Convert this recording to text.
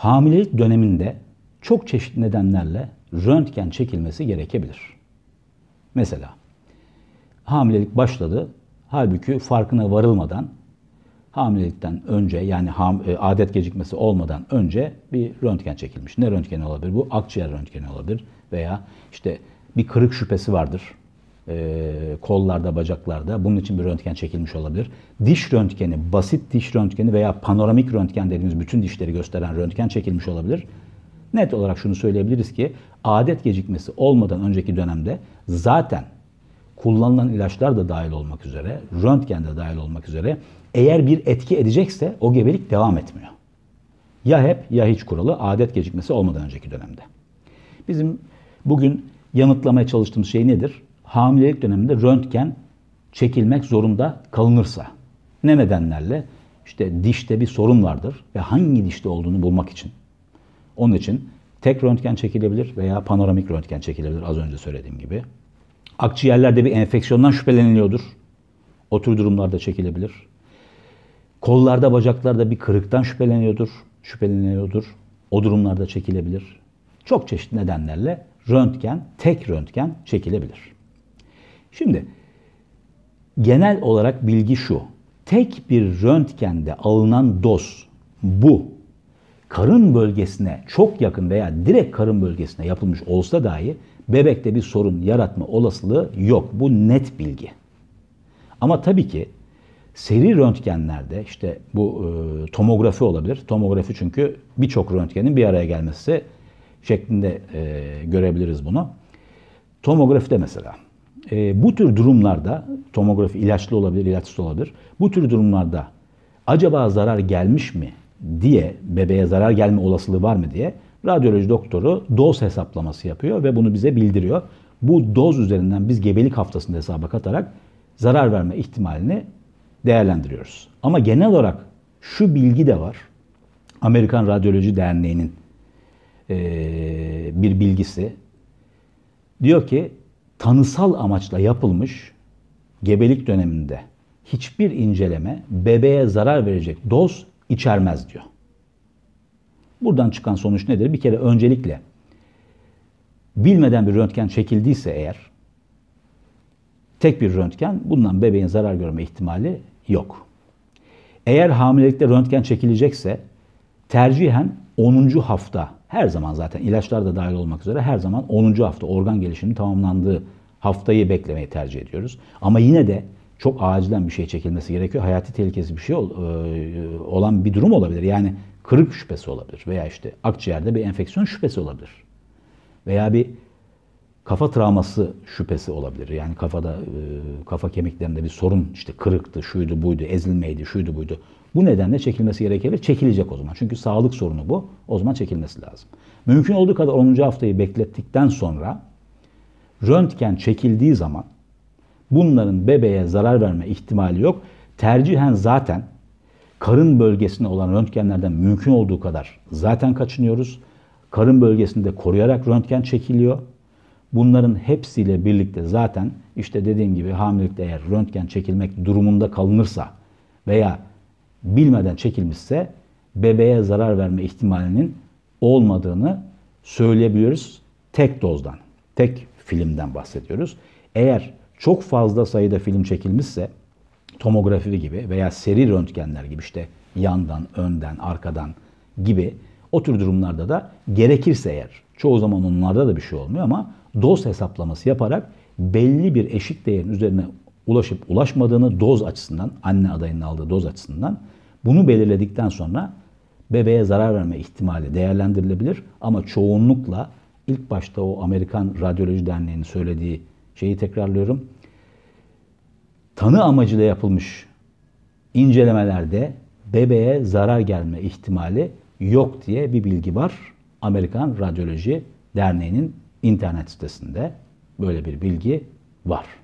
hamilelik döneminde çok çeşitli nedenlerle röntgen çekilmesi gerekebilir. Mesela hamilelik başladı, halbuki farkına varılmadan hamilelikten önce yani ham, e, adet gecikmesi olmadan önce bir röntgen çekilmiş. Ne röntgeni olabilir? Bu akciğer röntgeni olabilir veya işte bir kırık şüphesi vardır e, kollarda, bacaklarda. Bunun için bir röntgen çekilmiş olabilir. Diş röntgeni, basit diş röntgeni veya panoramik röntgen dediğimiz bütün dişleri gösteren röntgen çekilmiş olabilir. Net olarak şunu söyleyebiliriz ki adet gecikmesi olmadan önceki dönemde zaten kullanılan ilaçlar da dahil olmak üzere, röntgen de dahil olmak üzere eğer bir etki edecekse o gebelik devam etmiyor. Ya hep ya hiç kuralı adet gecikmesi olmadan önceki dönemde. Bizim bugün yanıtlamaya çalıştığımız şey nedir? hamilelik döneminde röntgen çekilmek zorunda kalınırsa ne nedenlerle? işte dişte bir sorun vardır ve hangi dişte olduğunu bulmak için. Onun için tek röntgen çekilebilir veya panoramik röntgen çekilebilir az önce söylediğim gibi. Akciğerlerde bir enfeksiyondan şüpheleniliyordur. O tür durumlarda çekilebilir. Kollarda, bacaklarda bir kırıktan şüpheleniyordur. Şüpheleniyordur. O durumlarda çekilebilir. Çok çeşitli nedenlerle röntgen, tek röntgen çekilebilir. Şimdi genel olarak bilgi şu. Tek bir röntgende alınan doz bu karın bölgesine çok yakın veya direkt karın bölgesine yapılmış olsa dahi bebekte bir sorun yaratma olasılığı yok. Bu net bilgi. Ama tabii ki seri röntgenlerde işte bu e, tomografi olabilir. Tomografi çünkü birçok röntgenin bir araya gelmesi şeklinde e, görebiliriz bunu. Tomografide mesela e, bu tür durumlarda tomografi ilaçlı olabilir, ilaçsız olabilir. Bu tür durumlarda acaba zarar gelmiş mi diye bebeğe zarar gelme olasılığı var mı diye radyoloji doktoru doz hesaplaması yapıyor ve bunu bize bildiriyor. Bu doz üzerinden biz gebelik haftasında hesaba katarak zarar verme ihtimalini değerlendiriyoruz. Ama genel olarak şu bilgi de var. Amerikan Radyoloji Derneği'nin ee, bir bilgisi. Diyor ki tanısal amaçla yapılmış gebelik döneminde hiçbir inceleme bebeğe zarar verecek doz içermez diyor. Buradan çıkan sonuç nedir? Bir kere öncelikle bilmeden bir röntgen çekildiyse eğer tek bir röntgen bundan bebeğin zarar görme ihtimali yok. Eğer hamilelikte röntgen çekilecekse tercihen 10. hafta her zaman zaten ilaçlar da dahil olmak üzere her zaman 10. hafta organ gelişiminin tamamlandığı haftayı beklemeyi tercih ediyoruz. Ama yine de çok acilen bir şey çekilmesi gerekiyor. Hayati tehlikesi bir şey e, e, olan bir durum olabilir. Yani kırık şüphesi olabilir veya işte akciğerde bir enfeksiyon şüphesi olabilir. Veya bir kafa travması şüphesi olabilir. Yani kafada e, kafa kemiklerinde bir sorun işte kırıktı, şuydu, buydu, ezilmeydi, şuydu, buydu. Bu nedenle çekilmesi gerekebilir. Çekilecek o zaman. Çünkü sağlık sorunu bu. O zaman çekilmesi lazım. Mümkün olduğu kadar 10. haftayı beklettikten sonra röntgen çekildiği zaman bunların bebeğe zarar verme ihtimali yok. Tercihen zaten karın bölgesine olan röntgenlerden mümkün olduğu kadar zaten kaçınıyoruz. Karın bölgesinde koruyarak röntgen çekiliyor. Bunların hepsiyle birlikte zaten işte dediğim gibi hamilelikte eğer röntgen çekilmek durumunda kalınırsa veya bilmeden çekilmişse bebeğe zarar verme ihtimalinin olmadığını söyleyebiliyoruz tek dozdan, tek filmden bahsediyoruz. Eğer çok fazla sayıda film çekilmişse tomografi gibi veya seri röntgenler gibi işte yandan, önden, arkadan gibi o tür durumlarda da gerekirse eğer çoğu zaman onlarda da bir şey olmuyor ama doz hesaplaması yaparak belli bir eşik değerin üzerine ulaşıp ulaşmadığını doz açısından, anne adayının aldığı doz açısından bunu belirledikten sonra bebeğe zarar verme ihtimali değerlendirilebilir. Ama çoğunlukla ilk başta o Amerikan Radyoloji Derneği'nin söylediği şeyi tekrarlıyorum. Tanı amacıyla yapılmış incelemelerde bebeğe zarar gelme ihtimali yok diye bir bilgi var. Amerikan Radyoloji Derneği'nin internet sitesinde böyle bir bilgi var.